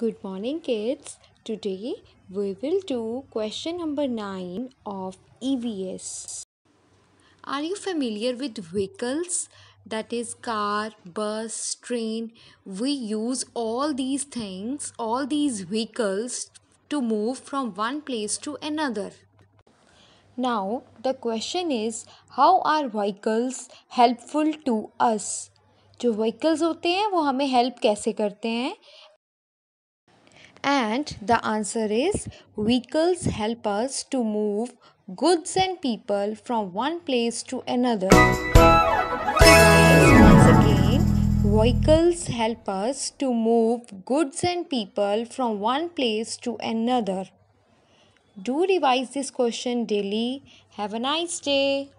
Good morning kids. Today we will do question number 9 of EVS. Are you familiar with vehicles? That is car, bus, train. We use all these things, all these vehicles to move from one place to another. Now the question is how are vehicles helpful to us? जो vehicles होते हैं वो हमें help कैसे करते हैं and the answer is vehicles help us to move goods and people from one place to another. Once again, vehicles help us to move goods and people from one place to another. Do revise this question daily. Have a nice day.